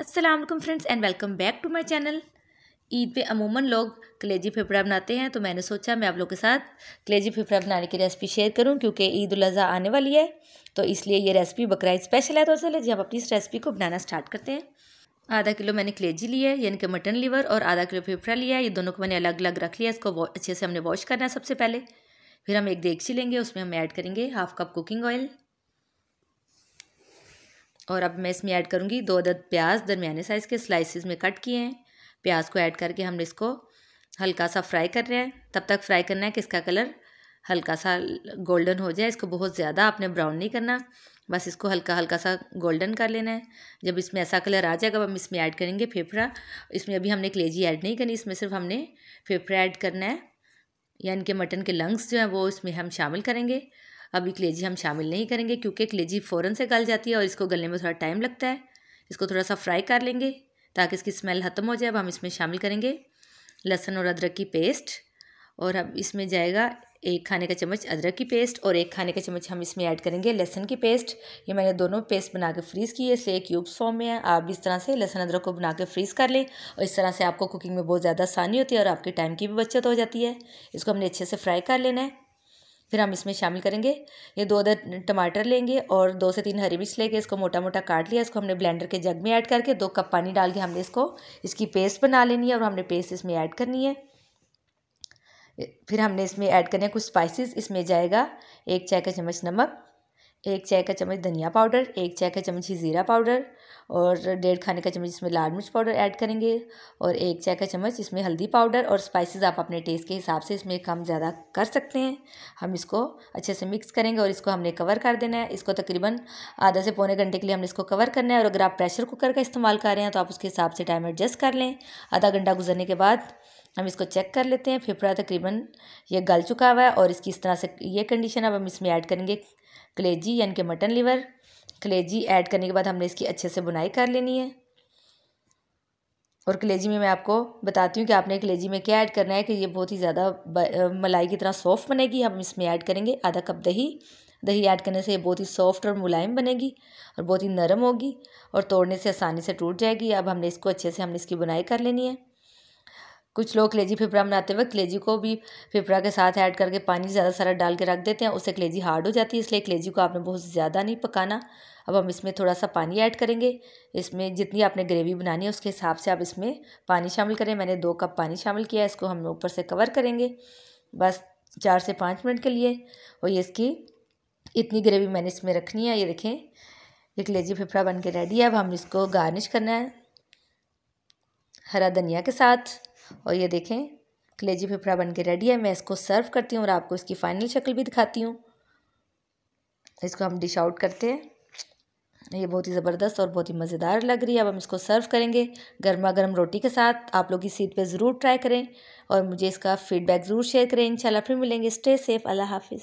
Aslam friends and welcome back to my channel Eid पे अमूमन लोग कलेजी फेफड़ा बनाते हैं तो मैंने सोचा मैं आप लोग के साथ कलेजी फेफड़ा बनाने की रेसिपी शेयर करूं क्योंकि ईद उज़ा आने वाली है तो इसलिए ये रेसिपी बकरा स्पेशल है तो चले जी हम अपनी इस रेसिपी को बनाना स्टार्ट करते हैं आधा किलो मैंने कलेजी लिया है यानी कि मटन लीवर और आधा किलो फेफड़ा लिया है ये दोनों को मैंने अलग अलग रख लिया इसको अच्छे से हमने वॉश करना है सबसे पहले फिर हम एक देगची लेंगे उसमें हम ऐड करेंगे हाफ कप कुकिंग ऑयल और अब मैं इसमें ऐड करूँगी दो अदद प्याज दरमियाने साइज़ के स्लाइसिस में कट किए हैं प्याज को ऐड करके हमने इसको हल्का सा फ्राई कर रहे हैं तब तक फ्राई करना है कि इसका कलर हल्का सा गोल्डन हो जाए इसको बहुत ज़्यादा आपने ब्राउन नहीं करना बस इसको हल्का हल्का सा गोल्डन कर लेना है जब इसमें ऐसा कलर आ जाएगा हम इसमें ऐड करेंगे फेफड़ा इसमें अभी हमने कलेजी ऐड नहीं करनी इसमें सिर्फ हमने फेफड़ा ऐड करना है या इनके मटन के लंग्स जो हैं वो इसमें हम शामिल करेंगे अभी क्लेजी हम शामिल नहीं करेंगे क्योंकि क्लेजी फ़ौरन से गल जाती है और इसको गलने में थोड़ा टाइम लगता है इसको थोड़ा सा फ्राई कर लेंगे ताकि इसकी स्मेल ख़त्म हो जाए अब हम इसमें शामिल करेंगे लहसुन और अदरक की पेस्ट और अब इसमें जाएगा एक खाने का चम्मच अदरक की पेस्ट और एक खाने का चम्मच हम इसमें ऐड करेंगे लहसुन की पेस्ट ये मैंने दोनों पेस्ट बना के फ्रीज़ की है इसलिए क्यूब्स फॉर्म में है आप इस तरह से लहसुन अदरक को बना के फ्रीज़ कर लें और इस तरह से आपको कुकिंग में बहुत ज़्यादा आसानी होती है और आपके टाइम की भी बचत हो जाती है इसको हमने अच्छे से फ्राई कर लेना है फिर हम इसमें शामिल करेंगे ये दो दर टमाटर लेंगे और दो से तीन हरी मिर्च लेके इसको मोटा मोटा काट लिया इसको हमने ब्लेंडर के जग में ऐड करके दो कप पानी डाल के हमने इसको इसकी पेस्ट बना लेनी है और हमने पेस्ट इसमें ऐड करनी है फिर हमने इसमें ऐड करने कुछ स्पाइसेस इसमें जाएगा एक चाय का चम्मच नमक एक चाय का चम्मच धनिया पाउडर एक चाय का चम्मच ही ज़ीरा पाउडर और डेढ़ खाने का चम्मच इसमें लाल मिर्च पाउडर ऐड करेंगे और एक चाय का चम्मच इसमें हल्दी पाउडर और स्पाइसेस आप अपने टेस्ट के हिसाब से इसमें कम ज़्यादा कर सकते हैं हम इसको अच्छे से मिक्स करेंगे और इसको हमने कवर कर देना है इसको तकरीबन आधा से पौने घंटे के लिए हमने इसको कवर करना है और अगर आप प्रेशर कुकर का इस्तेमाल कर रहे हैं तो आप उसके हिसाब से टाइम एडजस्ट कर लें आधा घंटा गुजरने के बाद हम इसको चेक कर लेते हैं फेफड़ा तकरीबन ये गल चुका हुआ है और इसकी इस तरह से ये कंडीशन अब हम इसमें ऐड करेंगे कलेजी यानी कि मटन लीवर कलेजी ऐड करने के बाद हमने इसकी अच्छे से बुनाई कर लेनी है और कलेजी में मैं आपको बताती हूँ कि आपने कलेजी में क्या ऐड करना है कि ये बहुत ही ज़्यादा मलाई की तरह सॉफ्ट बनेगी हम इसमें ऐड करेंगे आधा कप दही दही ऐड करने से ये बहुत ही सॉफ्ट और मुलायम बनेगी और बहुत ही नरम होगी और तोड़ने से आसानी से टूट जाएगी अब हमने इसको अच्छे से हमने इसकी बुनाई कर लेनी है कुछ लोग कलेजी फेफड़ा बनाते वक्त कलेजी को भी फेफड़ा के साथ ऐड करके पानी ज़्यादा सारा डाल के रख देते हैं उससे कलेजी हार्ड हो जाती है इसलिए कलेजी को आपने बहुत ज़्यादा नहीं पकाना अब हम इसमें थोड़ा सा पानी ऐड करेंगे इसमें जितनी आपने ग्रेवी बनानी है उसके हिसाब से आप इसमें पानी शामिल करें मैंने दो कप पानी शामिल किया है इसको हम ऊपर से कवर करेंगे बस चार से पाँच मिनट के लिए और ये इसकी इतनी ग्रेवी मैंने इसमें रखनी है ये देखें ये कलेजी फिफड़ा बन के रेडी है अब हम इसको गार्निश करना है हरा धनिया के साथ और ये देखें कलेजी फेफड़ा बन के रेडी है मैं इसको सर्व करती हूँ और आपको इसकी फाइनल शक्ल भी दिखाती हूँ इसको हम डिश आउट करते हैं ये बहुत ही ज़बरदस्त और बहुत ही मज़ेदार लग रही है अब हम इसको सर्व करेंगे गर्मा गर्म रोटी के साथ आप लोग इस सीट पे ज़रूर ट्राई करें और मुझे इसका फीडबैक ज़रूर शेयर करें इंशाल्लाह फिर मिलेंगे स्टे सेफ़ अल्लाह हाफिज़